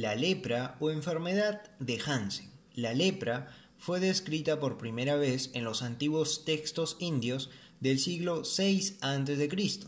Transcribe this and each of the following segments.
la lepra o enfermedad de Hansen. La lepra fue descrita por primera vez en los antiguos textos indios del siglo VI a.C.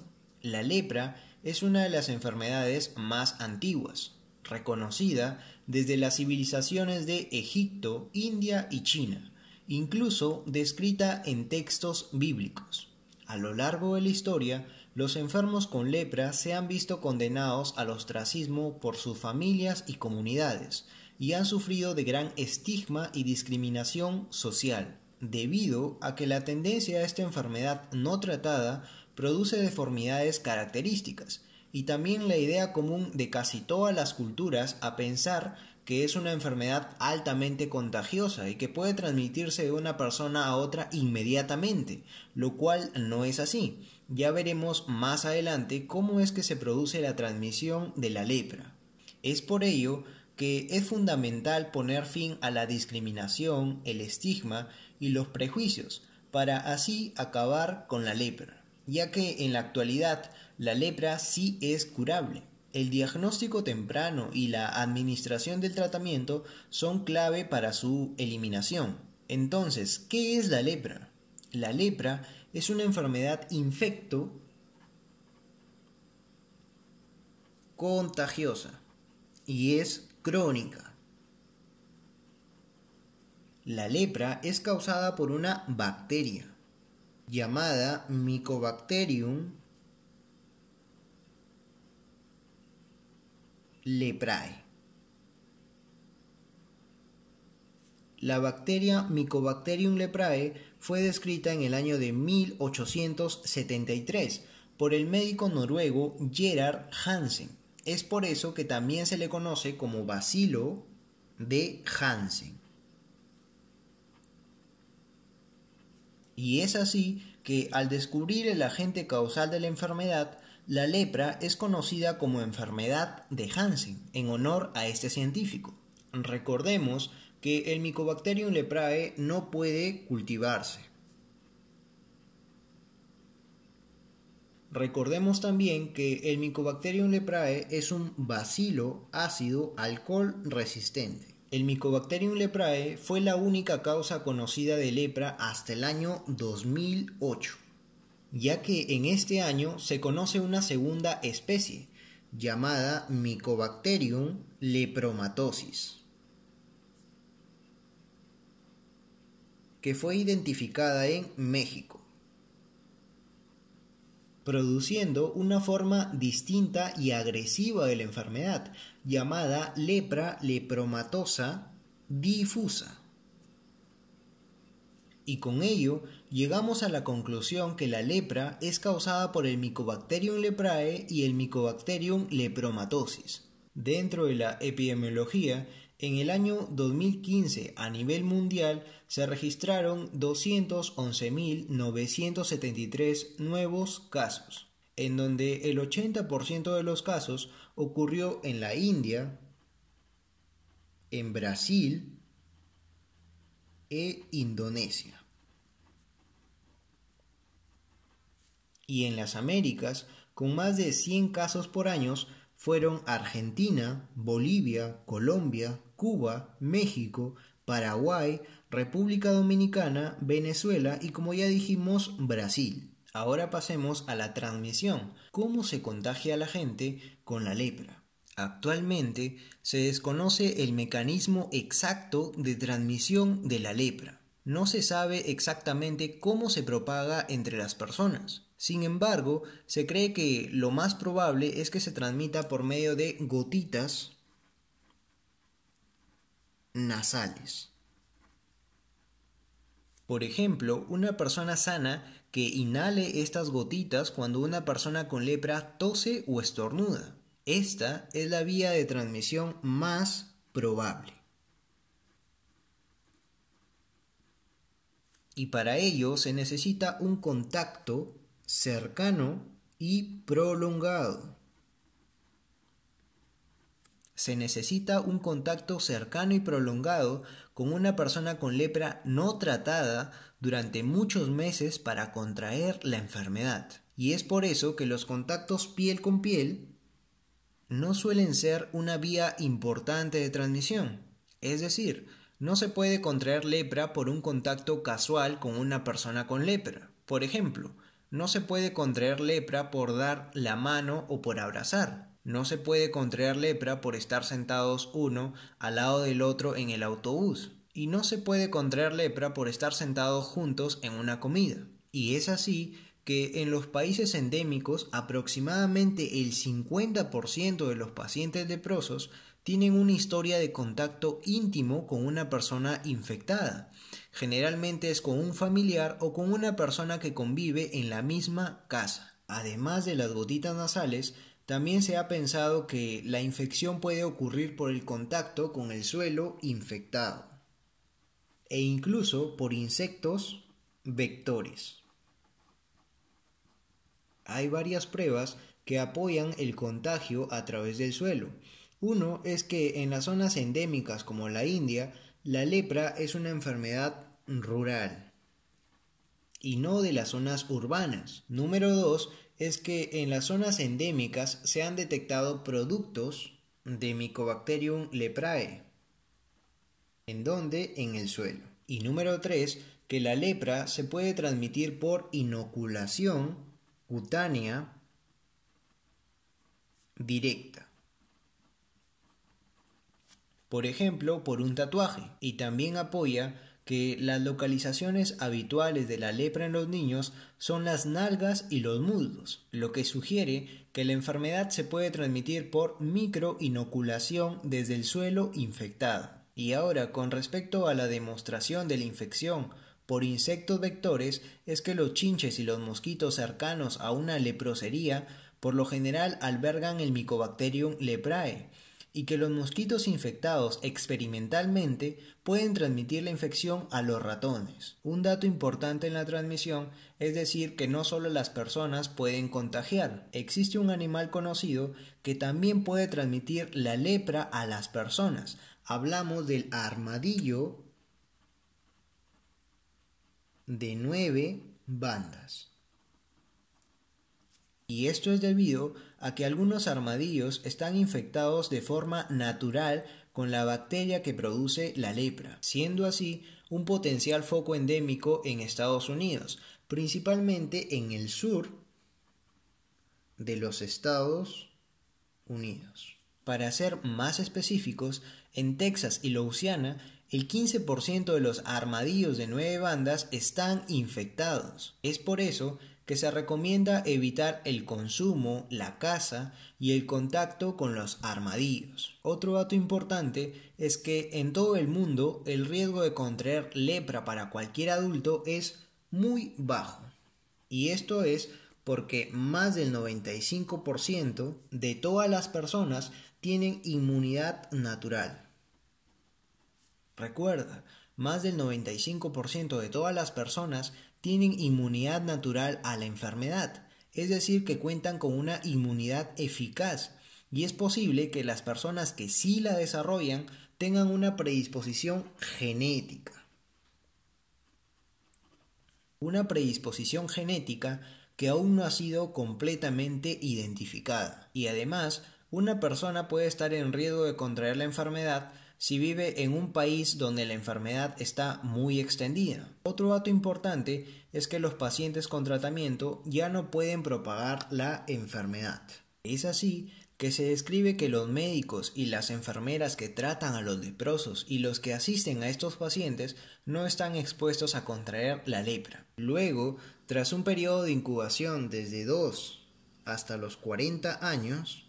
La lepra es una de las enfermedades más antiguas, reconocida desde las civilizaciones de Egipto, India y China, incluso descrita en textos bíblicos. A lo largo de la historia los enfermos con lepra se han visto condenados al ostracismo por sus familias y comunidades y han sufrido de gran estigma y discriminación social, debido a que la tendencia a esta enfermedad no tratada produce deformidades características, y también la idea común de casi todas las culturas a pensar que es una enfermedad altamente contagiosa y que puede transmitirse de una persona a otra inmediatamente, lo cual no es así. Ya veremos más adelante cómo es que se produce la transmisión de la lepra. Es por ello que es fundamental poner fin a la discriminación, el estigma y los prejuicios para así acabar con la lepra, ya que en la actualidad la lepra sí es curable. El diagnóstico temprano y la administración del tratamiento son clave para su eliminación. Entonces, ¿qué es la lepra? La lepra es una enfermedad infecto contagiosa y es crónica. La lepra es causada por una bacteria llamada Mycobacterium leprae. La bacteria Mycobacterium leprae fue descrita en el año de 1873 por el médico noruego Gerard Hansen. Es por eso que también se le conoce como bacilo de Hansen. Y es así que al descubrir el agente causal de la enfermedad, la lepra es conocida como enfermedad de Hansen en honor a este científico. Recordemos que el Mycobacterium leprae no puede cultivarse. Recordemos también que el Mycobacterium leprae es un bacilo ácido alcohol resistente. El Mycobacterium leprae fue la única causa conocida de lepra hasta el año 2008, ya que en este año se conoce una segunda especie llamada Mycobacterium lepromatosis. que fue identificada en México, produciendo una forma distinta y agresiva de la enfermedad, llamada lepra lepromatosa difusa. Y con ello llegamos a la conclusión que la lepra es causada por el Mycobacterium leprae y el Mycobacterium lepromatosis. Dentro de la epidemiología, en el año 2015 a nivel mundial se registraron 211.973 nuevos casos, en donde el 80% de los casos ocurrió en la India, en Brasil e Indonesia. Y en las Américas, con más de 100 casos por año, fueron Argentina, Bolivia, Colombia, Cuba, México, Paraguay, República Dominicana, Venezuela y como ya dijimos, Brasil. Ahora pasemos a la transmisión, cómo se contagia a la gente con la lepra. Actualmente se desconoce el mecanismo exacto de transmisión de la lepra. No se sabe exactamente cómo se propaga entre las personas. Sin embargo, se cree que lo más probable es que se transmita por medio de gotitas nasales. Por ejemplo, una persona sana que inhale estas gotitas cuando una persona con lepra tose o estornuda. Esta es la vía de transmisión más probable. Y para ello se necesita un contacto cercano y prolongado. Se necesita un contacto cercano y prolongado con una persona con lepra no tratada durante muchos meses para contraer la enfermedad. Y es por eso que los contactos piel con piel no suelen ser una vía importante de transmisión. Es decir, no se puede contraer lepra por un contacto casual con una persona con lepra. Por ejemplo, no se puede contraer lepra por dar la mano o por abrazar. No se puede contraer lepra por estar sentados uno al lado del otro en el autobús. Y no se puede contraer lepra por estar sentados juntos en una comida. Y es así que en los países endémicos aproximadamente el 50% de los pacientes leprosos tienen una historia de contacto íntimo con una persona infectada. Generalmente es con un familiar o con una persona que convive en la misma casa. Además de las gotitas nasales, también se ha pensado que la infección puede ocurrir por el contacto con el suelo infectado e incluso por insectos vectores. Hay varias pruebas que apoyan el contagio a través del suelo. Uno es que en las zonas endémicas como la India, la lepra es una enfermedad rural y no de las zonas urbanas. Número dos es que en las zonas endémicas se han detectado productos de Mycobacterium leprae. ¿En donde En el suelo. Y número 3, que la lepra se puede transmitir por inoculación cutánea directa. Por ejemplo, por un tatuaje. Y también apoya que las localizaciones habituales de la lepra en los niños son las nalgas y los muslos, lo que sugiere que la enfermedad se puede transmitir por microinoculación desde el suelo infectado. Y ahora, con respecto a la demostración de la infección por insectos vectores, es que los chinches y los mosquitos cercanos a una leprosería por lo general albergan el Mycobacterium leprae, y que los mosquitos infectados experimentalmente pueden transmitir la infección a los ratones. Un dato importante en la transmisión es decir que no solo las personas pueden contagiar, existe un animal conocido que también puede transmitir la lepra a las personas. Hablamos del armadillo de nueve bandas. Y esto es debido a que algunos armadillos están infectados de forma natural con la bacteria que produce la lepra, siendo así un potencial foco endémico en Estados Unidos, principalmente en el sur de los Estados Unidos. Para ser más específicos, en Texas y Louisiana, el 15% de los armadillos de nueve bandas están infectados. Es por eso que se recomienda evitar el consumo, la caza y el contacto con los armadillos. Otro dato importante es que en todo el mundo el riesgo de contraer lepra para cualquier adulto es muy bajo. Y esto es porque más del 95% de todas las personas tienen inmunidad natural. Recuerda, más del 95% de todas las personas tienen inmunidad natural a la enfermedad, es decir, que cuentan con una inmunidad eficaz y es posible que las personas que sí la desarrollan tengan una predisposición genética. Una predisposición genética que aún no ha sido completamente identificada. Y además, una persona puede estar en riesgo de contraer la enfermedad si vive en un país donde la enfermedad está muy extendida. Otro dato importante es que los pacientes con tratamiento ya no pueden propagar la enfermedad. Es así que se describe que los médicos y las enfermeras que tratan a los leprosos y los que asisten a estos pacientes no están expuestos a contraer la lepra. Luego, tras un periodo de incubación desde 2 hasta los 40 años,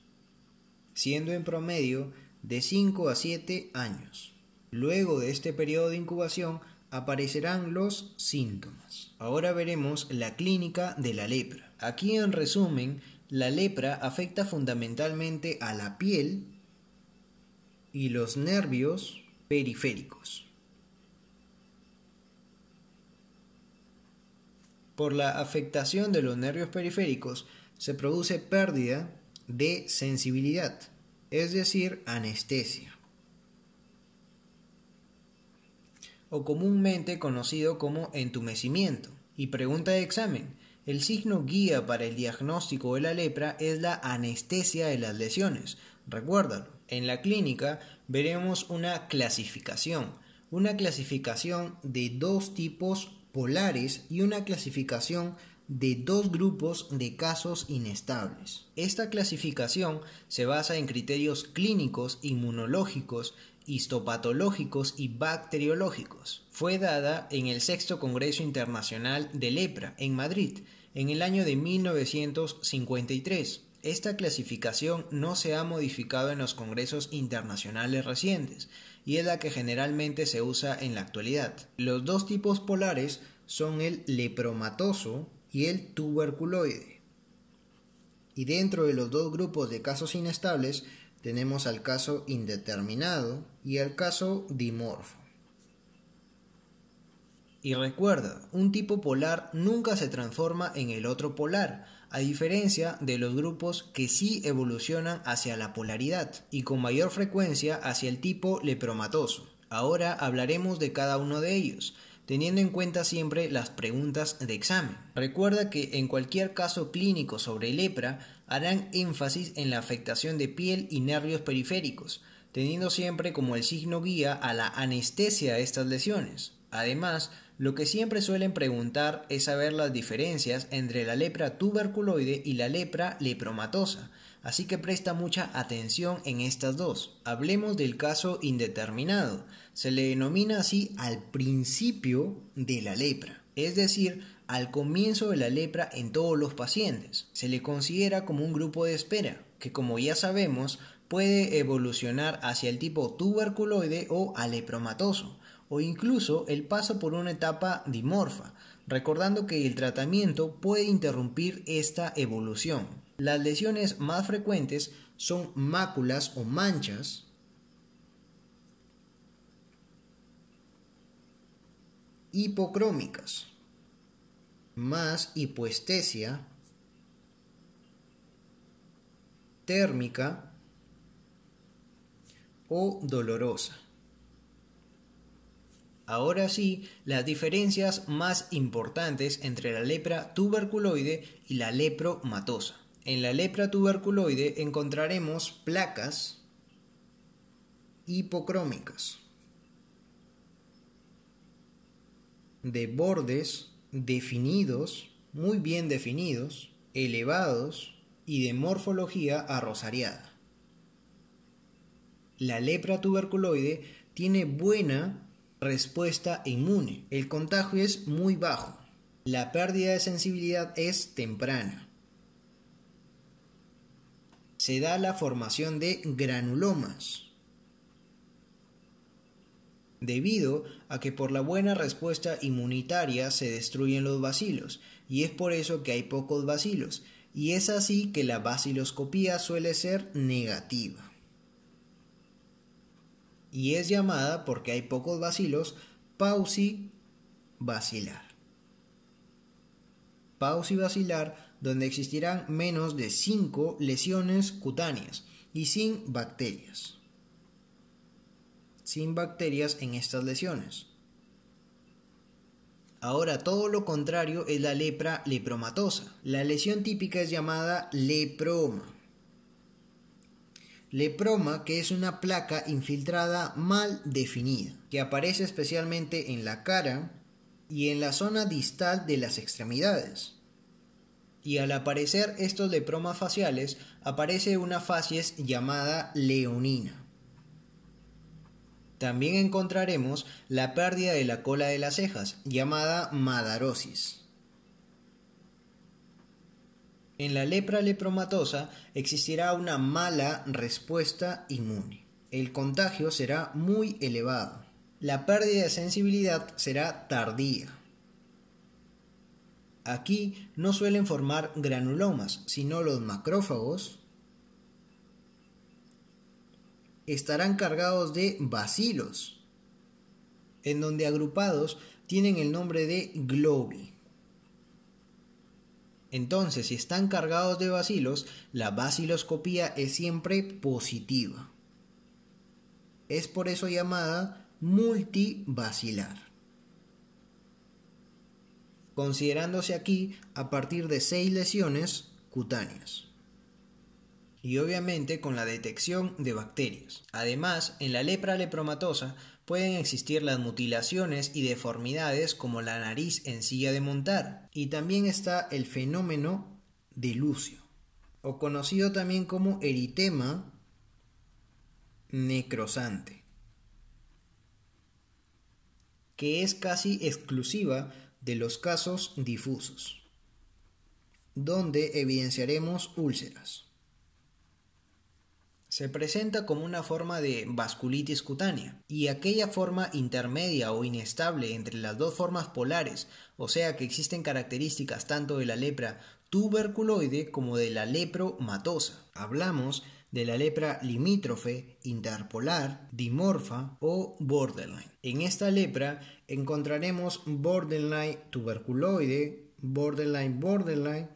siendo en promedio de 5 a 7 años. Luego de este periodo de incubación aparecerán los síntomas. Ahora veremos la clínica de la lepra. Aquí en resumen, la lepra afecta fundamentalmente a la piel y los nervios periféricos. Por la afectación de los nervios periféricos se produce pérdida de sensibilidad es decir, anestesia, o comúnmente conocido como entumecimiento. Y pregunta de examen, el signo guía para el diagnóstico de la lepra es la anestesia de las lesiones. Recuérdalo, en la clínica veremos una clasificación, una clasificación de dos tipos polares y una clasificación de dos grupos de casos inestables. Esta clasificación se basa en criterios clínicos, inmunológicos, histopatológicos y bacteriológicos. Fue dada en el sexto Congreso Internacional de Lepra en Madrid en el año de 1953. Esta clasificación no se ha modificado en los congresos internacionales recientes y es la que generalmente se usa en la actualidad. Los dos tipos polares son el lepromatoso y el tuberculoide. Y dentro de los dos grupos de casos inestables tenemos al caso indeterminado y al caso dimorfo. Y recuerda, un tipo polar nunca se transforma en el otro polar, a diferencia de los grupos que sí evolucionan hacia la polaridad y con mayor frecuencia hacia el tipo lepromatoso. Ahora hablaremos de cada uno de ellos teniendo en cuenta siempre las preguntas de examen. Recuerda que en cualquier caso clínico sobre lepra harán énfasis en la afectación de piel y nervios periféricos, teniendo siempre como el signo guía a la anestesia de estas lesiones. Además, lo que siempre suelen preguntar es saber las diferencias entre la lepra tuberculoide y la lepra lepromatosa, así que presta mucha atención en estas dos. Hablemos del caso indeterminado, se le denomina así al principio de la lepra, es decir, al comienzo de la lepra en todos los pacientes. Se le considera como un grupo de espera, que como ya sabemos puede evolucionar hacia el tipo tuberculoide o alepromatoso o incluso el paso por una etapa dimorfa, recordando que el tratamiento puede interrumpir esta evolución. Las lesiones más frecuentes son máculas o manchas, hipocrómicas, más hipoestesia, térmica o dolorosa. Ahora sí, las diferencias más importantes entre la lepra tuberculoide y la lepromatosa. En la lepra tuberculoide encontraremos placas hipocrómicas de bordes definidos, muy bien definidos, elevados y de morfología arrosariada. La lepra tuberculoide tiene buena respuesta inmune. El contagio es muy bajo. La pérdida de sensibilidad es temprana. Se da la formación de granulomas. Debido a que por la buena respuesta inmunitaria se destruyen los bacilos, y es por eso que hay pocos bacilos, y es así que la baciloscopía suele ser negativa y es llamada, porque hay pocos vacilos, pausi vacilar. Pausi vacilar, donde existirán menos de 5 lesiones cutáneas y sin bacterias. Sin bacterias en estas lesiones. Ahora, todo lo contrario es la lepra lepromatosa. La lesión típica es llamada leproma Leproma, que es una placa infiltrada mal definida, que aparece especialmente en la cara y en la zona distal de las extremidades. Y al aparecer estos lepromas faciales, aparece una facies llamada leonina. También encontraremos la pérdida de la cola de las cejas, llamada madarosis. En la lepra lepromatosa existirá una mala respuesta inmune. El contagio será muy elevado. La pérdida de sensibilidad será tardía. Aquí no suelen formar granulomas, sino los macrófagos estarán cargados de bacilos, en donde agrupados tienen el nombre de globi. Entonces, si están cargados de bacilos, la baciloscopía es siempre positiva. Es por eso llamada multivacilar. Considerándose aquí a partir de seis lesiones cutáneas. Y obviamente con la detección de bacterias. Además, en la lepra lepromatosa Pueden existir las mutilaciones y deformidades como la nariz en silla de montar. Y también está el fenómeno de lucio, o conocido también como eritema necrosante, que es casi exclusiva de los casos difusos, donde evidenciaremos úlceras. Se presenta como una forma de vasculitis cutánea y aquella forma intermedia o inestable entre las dos formas polares, o sea que existen características tanto de la lepra tuberculoide como de la lepromatosa. Hablamos de la lepra limítrofe, interpolar, dimorfa o borderline. En esta lepra encontraremos borderline tuberculoide, borderline borderline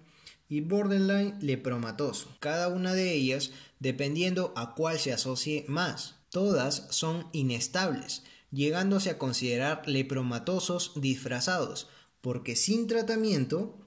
y borderline lepromatoso, cada una de ellas dependiendo a cuál se asocie más. Todas son inestables, llegándose a considerar lepromatosos disfrazados, porque sin tratamiento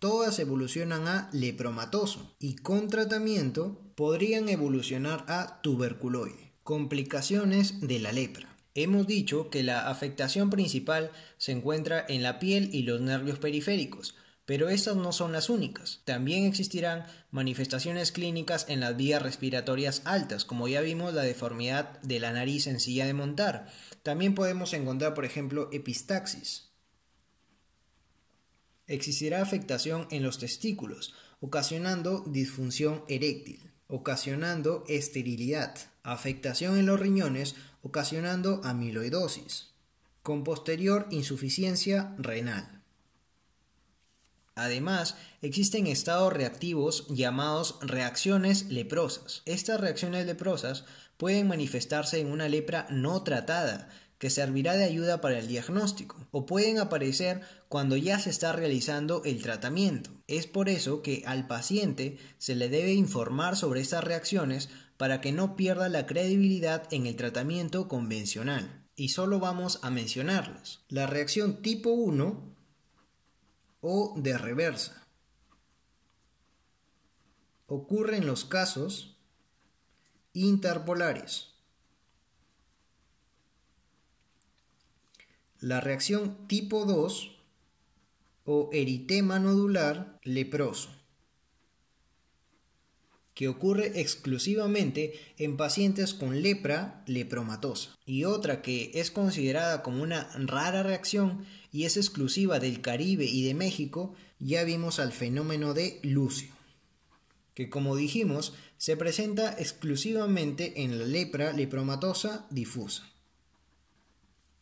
todas evolucionan a lepromatoso y con tratamiento podrían evolucionar a tuberculoide. Complicaciones de la lepra. Hemos dicho que la afectación principal se encuentra en la piel y los nervios periféricos, pero estas no son las únicas. También existirán manifestaciones clínicas en las vías respiratorias altas, como ya vimos la deformidad de la nariz en silla de montar. También podemos encontrar, por ejemplo, epistaxis. Existirá afectación en los testículos, ocasionando disfunción eréctil, ocasionando esterilidad, afectación en los riñones, ocasionando amiloidosis, con posterior insuficiencia renal. Además, existen estados reactivos llamados reacciones leprosas. Estas reacciones leprosas pueden manifestarse en una lepra no tratada, que servirá de ayuda para el diagnóstico, o pueden aparecer cuando ya se está realizando el tratamiento. Es por eso que al paciente se le debe informar sobre estas reacciones para que no pierda la credibilidad en el tratamiento convencional. Y solo vamos a mencionarlas. La reacción tipo 1 o de reversa. Ocurre en los casos interpolares. La reacción tipo 2 o eritema nodular leproso que ocurre exclusivamente en pacientes con lepra lepromatosa, y otra que es considerada como una rara reacción y es exclusiva del Caribe y de México, ya vimos al fenómeno de Lucio, que como dijimos se presenta exclusivamente en la lepra lepromatosa difusa.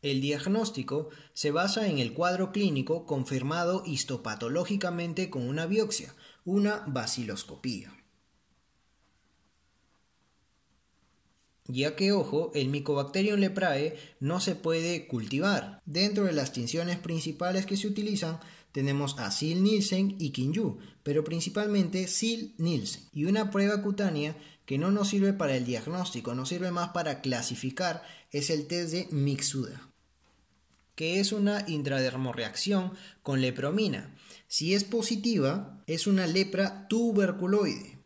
El diagnóstico se basa en el cuadro clínico confirmado histopatológicamente con una biopsia, una baciloscopía. ya que, ojo, el Mycobacterium leprae no se puede cultivar. Dentro de las tinciones principales que se utilizan, tenemos a Sil Nielsen y Kinju, pero principalmente Sil Nielsen. Y una prueba cutánea que no nos sirve para el diagnóstico, no sirve más para clasificar, es el test de Mixuda, que es una intradermorreacción con lepromina. Si es positiva, es una lepra tuberculoide.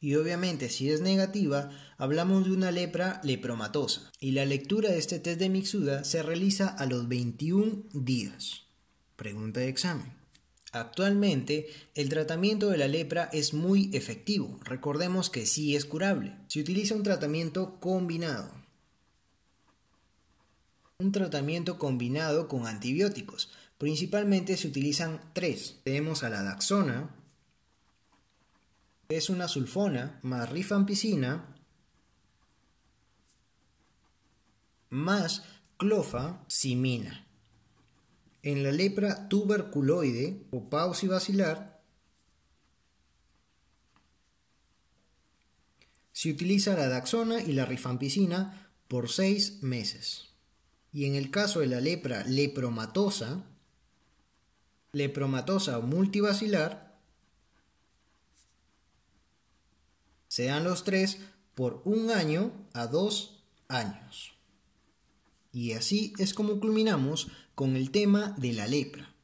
Y obviamente si es negativa, hablamos de una lepra lepromatosa. Y la lectura de este test de Mixuda se realiza a los 21 días. Pregunta de examen. Actualmente, el tratamiento de la lepra es muy efectivo. Recordemos que sí es curable. Se utiliza un tratamiento combinado. Un tratamiento combinado con antibióticos. Principalmente se utilizan tres. Tenemos a la daxona, es una sulfona más rifampicina más simina En la lepra tuberculoide o pausivacilar se utiliza la daxona y la rifampicina por seis meses. Y en el caso de la lepra lepromatosa, lepromatosa multivacilar, sean los tres por un año a dos años. Y así es como culminamos con el tema de la lepra.